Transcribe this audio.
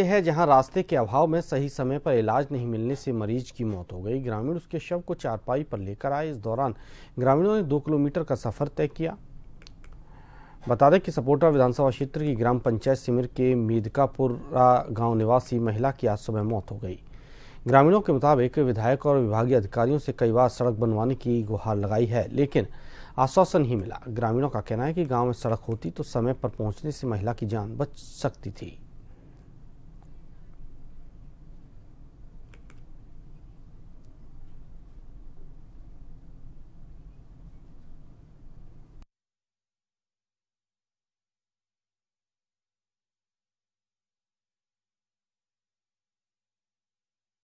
है जहां रास्ते के अभाव में सही समय पर इलाज नहीं मिलने से मरीज की मौत हो गई ग्रामीण उसके शव को चारपाई पर लेकर आए इस दौरान ग्रामीणों ने दो किलोमीटर का सफर तय किया बता दें कि सपोटा विधानसभा क्षेत्र की ग्राम पंचायत सिमिर के मेदकापुरा गांव निवासी महिला की आज सुबह मौत हो गई ग्रामीणों के मुताबिक विधायक और विभागीय अधिकारियों से कई बार सड़क बनवाने की गुहार लगाई है लेकिन आश्वासन ही मिला ग्रामीणों का कहना है कि गांव में सड़क होती तो समय पर पहुंचने से महिला की जान बच सकती थी